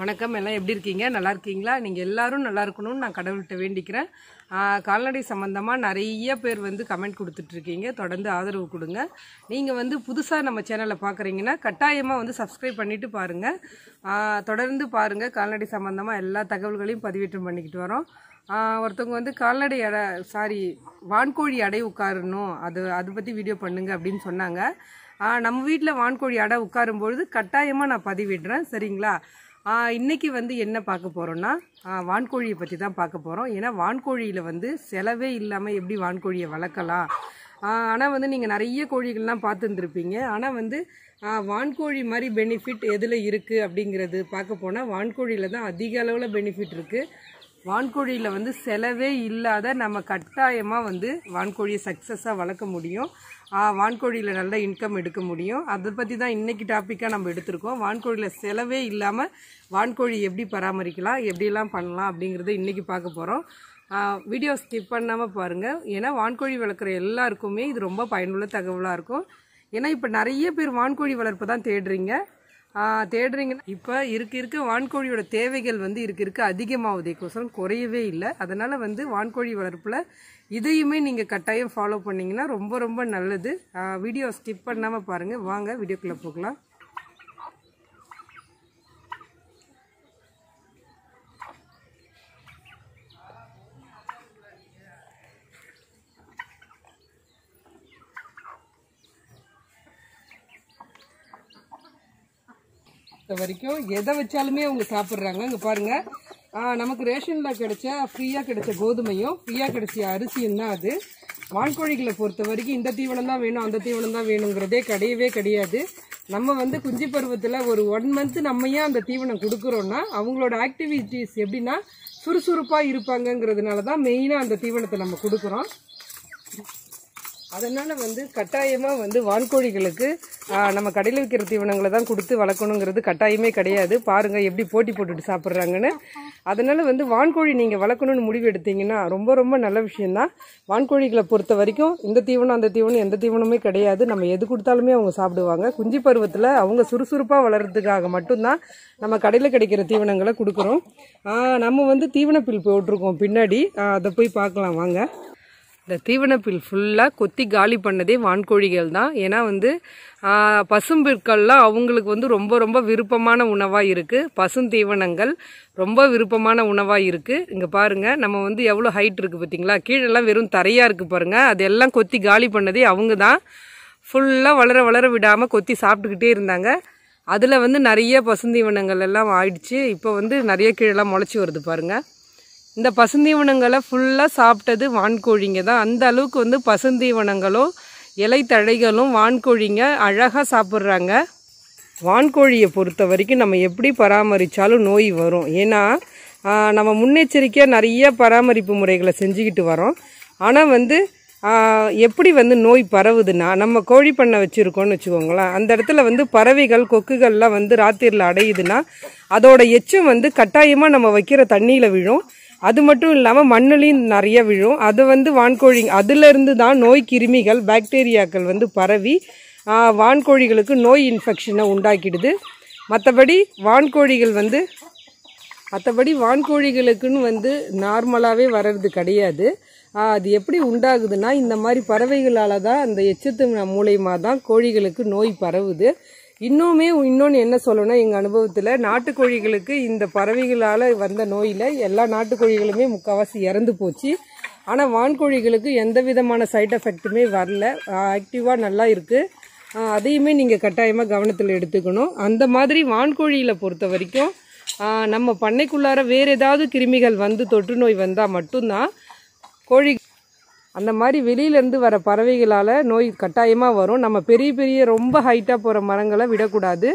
வணக்கம் எல்லாம் எப்படி இருக்கீங்க நல்லா இருக்கீங்களா நீங்கள் எல்லோரும் நல்லா இருக்கணும்னு நான் கடவுள்கிட்ட வேண்டிக்கிறேன் கால்நடை சம்மந்தமாக நிறைய பேர் வந்து கமெண்ட் கொடுத்துட்ருக்கீங்க தொடர்ந்து ஆதரவு கொடுங்க நீங்கள் வந்து புதுசாக நம்ம சேனலை பார்க்குறீங்கன்னா கட்டாயமாக வந்து சப்ஸ்கிரைப் பண்ணிவிட்டு பாருங்கள் தொடர்ந்து பாருங்கள் கால்நடை சம்மந்தமாக எல்லா தகவல்களையும் பதிவேற்றம் பண்ணிக்கிட்டு வரோம் ஒருத்தவங்க வந்து கால்நடை அடை சாரி வான்கோழி அடை உட்காரணும் அது அதை பற்றி வீடியோ பண்ணுங்கள் அப்படின்னு சொன்னாங்க நம்ம வீட்டில் வான்கோழி அடை உட்காரும்பொழுது கட்டாயமாக நான் பதிவிடுறேன் சரிங்களா இன்றைக்கி வந்து என்ன பார்க்க போகிறோன்னா வான்கோழியை பற்றி தான் பார்க்க போகிறோம் ஏன்னா வான்கோழியில் வந்து செலவே இல்லாமல் எப்படி வான்கோழியை வளர்க்கலாம் ஆனால் வந்து நீங்கள் நிறைய கோழிகள்லாம் பார்த்துருந்துருப்பீங்க ஆனால் வந்து வான்கோழி மாதிரி பெனிஃபிட் எதில் இருக்குது அப்படிங்கிறது பார்க்க போனால் வான்கோழியில் தான் அதிக அளவில் பெனிஃபிட் இருக்குது வான்கோழியில் வந்து செலவே இல்லாத நம்ம கட்டாயமாக வந்து வான்கோழியை சக்ஸஸாக வளர்க்க முடியும் வான்கோழியில் நல்ல இன்கம் எடுக்க முடியும் அதை பற்றி தான் இன்றைக்கி டாப்பிக்காக நம்ம எடுத்திருக்கோம் வான்கோழியில் செலவே இல்லாமல் வான்கோழி எப்படி பராமரிக்கலாம் எப்படிலாம் பண்ணலாம் அப்படிங்கிறத இன்றைக்கி பார்க்க போகிறோம் வீடியோ ஸ்கிப் பண்ணாமல் பாருங்கள் ஏன்னா வான்கோழி வளர்க்குற எல்லாருக்குமே இது ரொம்ப பயனுள்ள தகவலாக இருக்கும் ஏன்னா இப்போ நிறைய பேர் வான்கோழி வளர்ப்பு தான் தேடுறீங்க தேடுறீங்கன்னா இப்போ இருக்க இருக்க வான்கோழியோட தேவைகள் வந்து இருக்க இருக்க அதிகமாகுதேக்கோசரம் குறையவே இல்லை அதனால் வந்து வான்கோழி வளர்ப்பில் இதையுமே நீங்கள் கட்டாயம் ஃபாலோ பண்ணிங்கன்னா ரொம்ப ரொம்ப நல்லது வீடியோ ஸ்கிப் பண்ணாமல் பாருங்கள் வாங்க வீடியோக்குள்ளே போகலாம் பொறுத்த வரைக்கும் எதை வச்சாலுமே அவங்க சாப்பிட்றாங்க இங்கே பாருங்கள் நமக்கு ரேஷனில் கிடைச்ச ஃப்ரீயாக கிடைச்ச கோதுமையும் ஃப்ரீயாக கிடைச்ச அரிசியும் தான் அது வான்கோழிகளை பொறுத்த வரைக்கும் இந்த தீவனம் தான் வேணும் அந்த தீவனம் தான் வேணுங்கிறதே கிடையவே கிடையாது நம்ம வந்து குஞ்சு பருவத்தில் ஒரு ஒன் மந்த்து நம்ம ஏன் அந்த தீவனம் கொடுக்குறோன்னா அவங்களோட ஆக்டிவிட்டீஸ் எப்படின்னா சுறுசுறுப்பாக இருப்பாங்கங்கிறதுனால தான் மெயினாக அந்த தீவனத்தை நம்ம கொடுக்குறோம் அதனால் வந்து கட்டாயமாக வந்து வான்கோழிகளுக்கு நம்ம கடையில் விற்கிற தீவனங்களை தான் கொடுத்து வளர்க்கணுங்கிறது கட்டாயமே கிடையாது பாருங்கள் எப்படி போட்டி போட்டுட்டு சாப்பிட்றாங்கன்னு அதனால் வந்து வான்கோழி நீங்கள் வளர்க்கணும்னு முடிவு எடுத்தீங்கன்னா ரொம்ப ரொம்ப நல்ல விஷயந்தான் வான்கோழிகளை பொறுத்த வரைக்கும் இந்த தீவனம் அந்த தீவனம் எந்த தீவனமே கிடையாது நம்ம எது கொடுத்தாலுமே அவங்க சாப்பிடுவாங்க குஞ்சு பருவத்தில் அவங்க சுறுசுறுப்பாக வளர்கிறதுக்காக மட்டும்தான் நம்ம கடையில் கிடைக்கிற தீவனங்களை கொடுக்குறோம் நம்ம வந்து தீவன பில் போட்டிருக்கோம் பின்னாடி அதை போய் பார்க்கலாம் வாங்க இந்த தீவனப்பில் ஃபுல்லாக கொத்தி காலி பண்ணதே வான்கோழிகள் தான் ஏன்னா வந்து பசும்பிற்கள்லாம் அவங்களுக்கு வந்து ரொம்ப ரொம்ப விருப்பமான உணவாக இருக்குது பசும் தீவனங்கள் ரொம்ப விருப்பமான உணவாக இருக்குது இங்கே பாருங்கள் நம்ம வந்து எவ்வளோ ஹைட் இருக்குது பார்த்திங்களா கீழெல்லாம் வெறும் தரையாக இருக்குது பாருங்கள் அதெல்லாம் கொத்தி காலி பண்ணதே அவங்க தான் ஃபுல்லாக வளர வளர விடாமல் கொத்தி சாப்பிட்டுக்கிட்டே இருந்தாங்க அதில் வந்து நிறைய பசுந்தீவனங்கள் எல்லாம் ஆயிடுச்சு இப்போ வந்து நிறைய கீழெல்லாம் முளைச்சி வருது பாருங்கள் இந்த பசுந்தீவனங்களை ஃபுல்லாக சாப்பிட்டது வான்கோழிங்க தான் அந்த அளவுக்கு வந்து பசுந்தீவனங்களும் இலைத்தழைகளும் வான்கோழிங்க அழகாக சாப்பிட்றாங்க வான்கோழியை பொறுத்த வரைக்கும் நம்ம எப்படி பராமரித்தாலும் நோய் வரும் ஏன்னா நம்ம முன்னெச்சரிக்கையாக நிறைய பராமரிப்பு முறைகளை செஞ்சுக்கிட்டு வரோம் ஆனால் வந்து எப்படி வந்து நோய் பரவுதுன்னா நம்ம கோழி பண்ணை வச்சுருக்கோம்னு வச்சுக்கோங்களேன் அந்த இடத்துல வந்து பறவைகள் கொக்குகள்லாம் வந்து ராத்திரியில் அடையுதுன்னா அதோடய எச்சம் வந்து கட்டாயமாக நம்ம வைக்கிற தண்ணியில் விழும் அது மட்டும் இல்லாமல் மண்ணுலையும் நிறைய விழும் அது வந்து வான்கோழி அதுலேருந்து தான் நோய் கிருமிகள் பாக்டீரியாக்கள் வந்து பரவி வான்கோழிகளுக்கு நோய் இன்ஃபெக்ஷனை உண்டாக்கிடுது மற்றபடி வான்கோழிகள் வந்து மற்றபடி வான்கோழிகளுக்குன்னு வந்து நார்மலாகவே வர்றது கிடையாது அது எப்படி உண்டாகுதுன்னா இந்த மாதிரி பறவைகளால் தான் அந்த எச்சத்து மூலயமா தான் கோழிகளுக்கு நோய் பரவுது இன்னுமே இன்னொன்று என்ன சொல்லணும்னா எங்கள் அனுபவத்தில் நாட்டுக்கோழிகளுக்கு இந்த பறவைகளால் வந்த நோயில் எல்லா நாட்டுக்கோழிகளுமே முக்கால்வாசி இறந்து போச்சு ஆனால் வான்கோழிகளுக்கு எந்த விதமான சைட் எஃபெக்ட்டுமே வரல ஆக்டிவாக நல்லா இருக்குது அதையுமே நீங்கள் கட்டாயமாக கவனத்தில் எடுத்துக்கணும் அந்த மாதிரி வான்கோழியில் பொறுத்த வரைக்கும் நம்ம பண்ணைக்குள்ளார வேறு ஏதாவது கிருமிகள் வந்து தொற்று நோய் வந்தால் மட்டும்தான் கோழி அந்த மாதிரி வெளியிலேருந்து வர பறவைகளால் நோய் கட்டாயமாக வரும் நம்ம பெரிய பெரிய ரொம்ப ஹைட்டாக போகிற மரங்களை விடக்கூடாது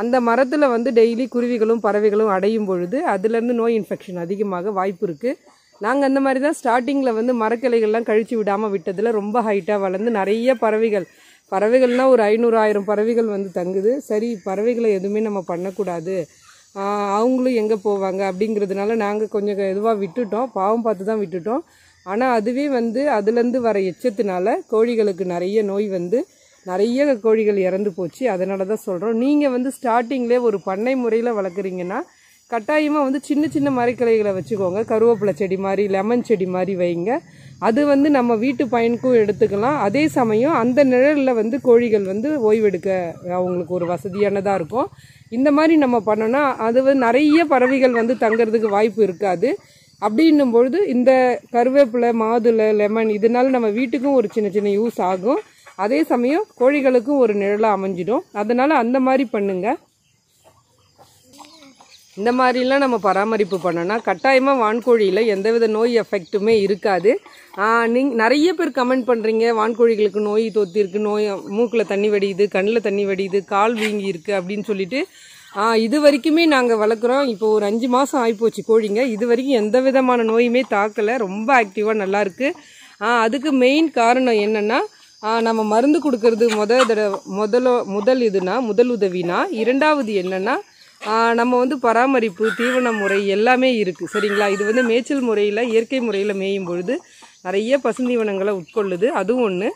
அந்த மரத்தில் வந்து டெய்லி குருவிகளும் பறவைகளும் அடையும் பொழுது அதுலேருந்து நோய் இன்ஃபெக்ஷன் அதிகமாக வாய்ப்பு இருக்குது நாங்கள் அந்த மாதிரி தான் ஸ்டார்டிங்கில் வந்து மரக்கிளைகள்லாம் கழித்து விடாமல் விட்டதில் ரொம்ப ஹைட்டாக வளர்ந்து நிறைய பறவைகள் பறவைகள்னால் ஒரு ஐநூறு ஆயிரம் பறவைகள் வந்து தங்குது சரி பறவைகளை எதுவுமே நம்ம பண்ணக்கூடாது அவங்களும் எங்கே போவாங்க அப்படிங்கிறதுனால நாங்கள் கொஞ்சம் இதுவாக விட்டுட்டோம் பாவம் பார்த்து தான் விட்டுட்டோம் ஆனால் அதுவே வந்து அதுலேருந்து வர எச்சத்தினால கோழிகளுக்கு நிறைய நோய் வந்து நிறைய கோழிகள் இறந்து போச்சு அதனால தான் சொல்கிறோம் நீங்கள் வந்து ஸ்டார்டிங்லே ஒரு பண்ணை முறையில் வளர்க்குறீங்கன்னா கட்டாயமாக வந்து சின்ன சின்ன மரக்கிளைகளை வச்சுக்கோங்க கருவேப்பிலை செடி மாதிரி லெமன் செடி மாதிரி வைங்க அது வந்து நம்ம வீட்டு பயனுக்கும் எடுத்துக்கலாம் அதே சமயம் அந்த நிழலில் வந்து கோழிகள் வந்து ஓய்வெடுக்க அவங்களுக்கு ஒரு வசதியானதாக இருக்கும் இந்த மாதிரி நம்ம பண்ணோன்னா அது வந்து நிறைய பறவைகள் வந்து தங்கிறதுக்கு வாய்ப்பு இருக்காது அப்படின்னும் பொழுது இந்த கருவேப்பிலை மாதுளை லெமன் இதனால நம்ம வீட்டுக்கும் ஒரு சின்ன சின்ன யூஸ் ஆகும் அதே சமயம் கோழிகளுக்கும் ஒரு நிழலாக அமைஞ்சிடும் அதனால் அந்த மாதிரி பண்ணுங்க இந்த மாதிரிலாம் நம்ம பராமரிப்பு பண்ணோன்னா கட்டாயமாக வான்கோழியில் எந்தவித நோய் எஃபெக்ட்டுமே இருக்காது நீங் நிறைய பேர் கமெண்ட் பண்ணுறீங்க வான்கோழிகளுக்கு நோய் தொத்திருக்கு நோய் மூக்கில் தண்ணி வடியுது கண்ணில் தண்ணி வடியுது கால் வீங்கி இருக்குது அப்படின்னு சொல்லிட்டு இது வரைக்குமே நாங்கள் வளர்க்குறோம் இப்போ ஒரு அஞ்சு மாதம் ஆகிப்போச்சு கோழிங்க இது வரைக்கும் எந்த விதமான நோயுமே தாக்கலை ரொம்ப ஆக்டிவாக நல்லாயிருக்கு அதுக்கு மெயின் காரணம் என்னென்னா நம்ம மருந்து கொடுக்கறது முத தடவை முதலோ முதல் இதுனா முதல் உதவினா இரண்டாவது என்னென்னா நம்ம வந்து பராமரிப்பு தீவன முறை எல்லாமே இருக்குது சரிங்களா இது வந்து மேய்ச்சல் முறையில் இயற்கை முறையில் மேயும் பொழுது நிறைய பசுந்தீவனங்களை உட்கொள்ளுது அதுவும் ஒன்று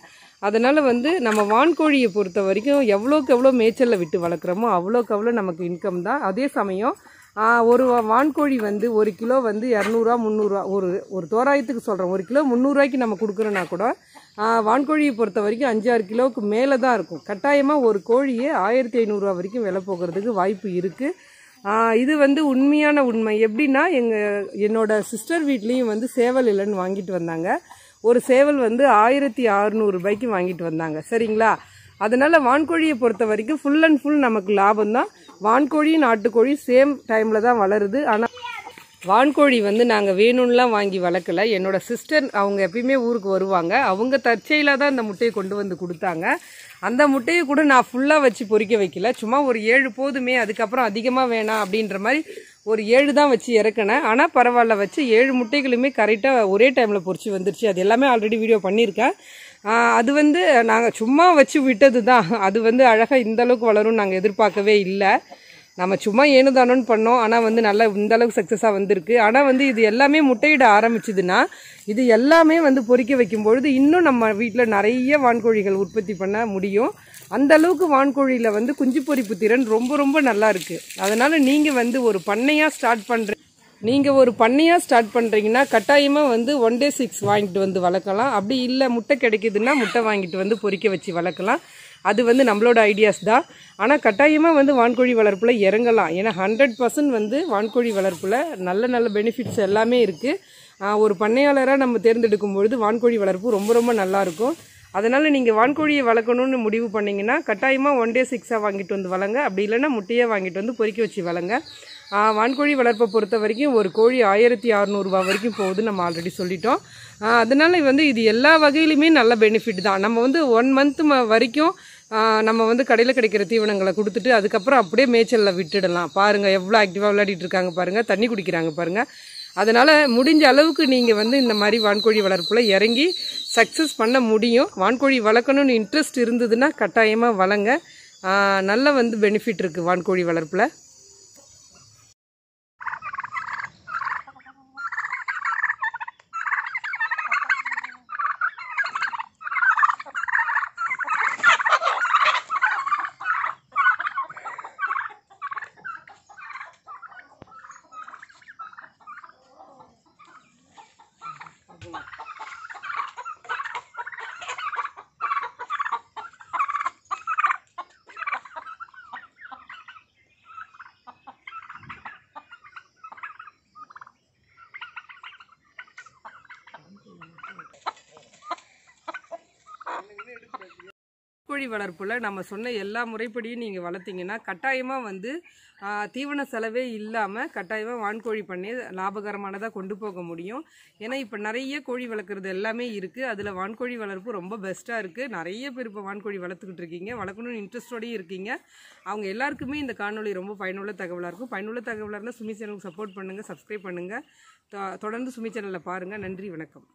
அதனால் வந்து நம்ம வான்கோழியை பொறுத்த வரைக்கும் எவ்வளோக்கு எவ்வளோ மேய்ச்சலில் விட்டு வளர்க்குறோமோ அவ்வளோக்கு அவ்வளோ நமக்கு இன்கம் தான் அதே சமயம் ஒரு வான்கோழி வந்து ஒரு கிலோ வந்து இரநூறுவா முந்நூறுரூவா ஒரு ஒரு தோராயத்துக்கு சொல்கிறோம் ஒரு கிலோ முந்நூறுரூவாய்க்கு நம்ம கொடுக்குறோன்னா கூட வான்கோழியை பொறுத்த வரைக்கும் அஞ்சாறு கிலோவுக்கு மேலே தான் இருக்கும் கட்டாயமாக ஒரு கோழியே ஆயிரத்தி ஐநூறுரூவா வரைக்கும் விலை போகிறதுக்கு வாய்ப்பு இருக்குது இது வந்து உண்மையான உண்மை எப்படின்னா எங்கள் என்னோடய சிஸ்டர் வீட்லேயும் வந்து சேவல் இல்லைன்னு வாங்கிட்டு வந்தாங்க ஒரு சேவல் வந்து ஆயிரத்தி ரூபாய்க்கு வாங்கிட்டு வந்தாங்க சரிங்களா அதனால் வான்கோழியை பொறுத்த வரைக்கும் ஃபுல் அண்ட் ஃபுல் நமக்கு லாபம் தான் வான்கோழி நாட்டுக்கோழி சேம் டைமில் தான் வளருது ஆனால் வான்கோழி வந்து நாங்கள் வேணும்லாம் வாங்கி வளர்க்கல என்னோட சிஸ்டர் அவங்க எப்பயுமே ஊருக்கு வருவாங்க அவங்க தற்செயலாக தான் இந்த முட்டையை கொண்டு வந்து கொடுத்தாங்க அந்த முட்டையை கூட நான் ஃபுல்லாக வச்சு பொறிக்க வைக்கல சும்மா ஒரு ஏழு போதுமே அதுக்கப்புறம் அதிகமாக வேணாம் அப்படின்ற மாதிரி ஒரு ஏழு தான் வச்சு இறக்கினேன் ஆனால் பரவாயில்ல வச்சு ஏழு முட்டைகளுமே கரெக்டாக ஒரே டைமில் பொறிச்சு வந்துருச்சு அது எல்லாமே ஆல்ரெடி வீடியோ பண்ணியிருக்கேன் அது வந்து நாங்கள் சும்மா வச்சு விட்டது தான் அது வந்து அழகாக இந்தளவுக்கு வளரும்னு நாங்கள் எதிர்பார்க்கவே இல்லை நம்ம சும்மா ஏனுதானோன்னு பண்ணோம் ஆனால் வந்து நல்லா இந்தளவுக்கு சக்ஸஸாக வந்திருக்கு ஆனால் வந்து இது எல்லாமே முட்டையிட ஆரம்பிச்சுதுன்னா இது எல்லாமே வந்து பொறிக்க வைக்கும்பொழுது இன்னும் நம்ம வீட்டில் நிறைய வான்கோழிகள் உற்பத்தி பண்ண முடியும் அந்த அளவுக்கு வான்கோழியில் வந்து குஞ்சு பொறிப்பு திறன் ரொம்ப ரொம்ப நல்லா இருக்கு அதனால் நீங்கள் வந்து ஒரு பண்ணையாக ஸ்டார்ட் பண்ணுற நீங்கள் ஒரு பண்ணையாக ஸ்டார்ட் பண்ணுறீங்கன்னா கட்டாயமாக வந்து ஒன் டே சிக்ஸ் வாங்கிட்டு வந்து வளர்க்கலாம் அப்படி இல்லை முட்டை கிடைக்குதுன்னா முட்டை வாங்கிட்டு வந்து பொறிக்க வச்சு வளர்க்கலாம் அது வந்து நம்மளோட ஐடியாஸ் தான் ஆனால் கட்டாயமாக வந்து வான்கோழி வளர்ப்பில் இறங்கலாம் ஏன்னா ஹண்ட்ரட் பர்சன்ட் வந்து வான்கோழி வளர்ப்பில் நல்ல நல்ல பெனிஃபிட்ஸ் எல்லாமே இருக்குது ஒரு பண்ணையாளராக நம்ம தேர்ந்தெடுக்கும் பொழுது வான்கோழி வளர்ப்பு ரொம்ப ரொம்ப நல்லாயிருக்கும் அதனால் நீங்கள் வான்கோழியை வளர்க்கணும்னு முடிவு பண்ணிங்கன்னா கட்டாயமாக ஒன் டே சிக்ஸாக வாங்கிட்டு வந்து வளங்க அப்படி இல்லைன்னா முட்டையை வாங்கிட்டு வந்து பொறுக்கி வச்சு வளங்க வான்கோழி வளர்ப்பை பொறுத்த வரைக்கும் ஒரு கோழி ஆயிரத்தி அறநூறுபா வரைக்கும் போகுது நம்ம ஆல்ரெடி சொல்லிட்டோம் அதனால் வந்து இது எல்லா வகையிலுமே நல்ல பெனிஃபிட் தான் நம்ம வந்து ஒன் ம வரைக்கும் நம்ம வந்து கடையில் கிடைக்கிற தீவனங்களை கொடுத்துட்டு அதுக்கப்புறம் அப்படியே மேய்ச்சலில் விட்டுடலாம் பாருங்கள் எவ்வளோ ஆக்டிவாக விளையாடிட்டு இருக்காங்க பாருங்கள் தண்ணி குடிக்கிறாங்க பாருங்கள் அதனால் முடிஞ்ச அளவுக்கு நீங்கள் வந்து இந்த மாதிரி வான்கோழி வளர்ப்பில் இறங்கி சக்ஸஸ் பண்ண முடியும் வான்கோழி வளர்க்கணும்னு இன்ட்ரெஸ்ட் இருந்ததுன்னா கட்டாயமாக வளங்க நல்ல வந்து பெனிஃபிட் இருக்குது வான்கோழி வளர்ப்பில் நாட்டுக்கோழி வளர்ப்பில் நம்ம சொன்ன எல்லா முறைப்படியும் நீங்கள் வளர்த்திங்கன்னா கட்டாயமாக வந்து தீவன செலவே இல்லாமல் கட்டாயமாக வான்கோழி பண்ணி லாபகரமானதாக கொண்டு போக முடியும் ஏன்னா இப்போ நிறைய கோழி வளர்க்குறது எல்லாமே இருக்குது அதில் வான்கோழி வளர்ப்பு ரொம்ப பெஸ்ட்டாக இருக்குது நிறைய பேர் இப்போ வான்கோழி வளர்த்துக்கிட்டு இருக்கீங்க வளர்க்கணும்னு இன்ட்ரெஸ்டோடையும் இருக்கீங்க அவங்க எல்லாருக்குமே இந்த காணொலி ரொம்ப பயனுள்ள தகவலாக இருக்கும் பயனுள்ள தகவலாக இருந்தால் சுமி சேனலுக்கு சப்போர்ட் பண்ணுங்கள் சப்ஸ்கிரைப் பண்ணுங்கள் தொடர்ந்து சுமி சேனலில் பாருங்கள் நன்றி வணக்கம்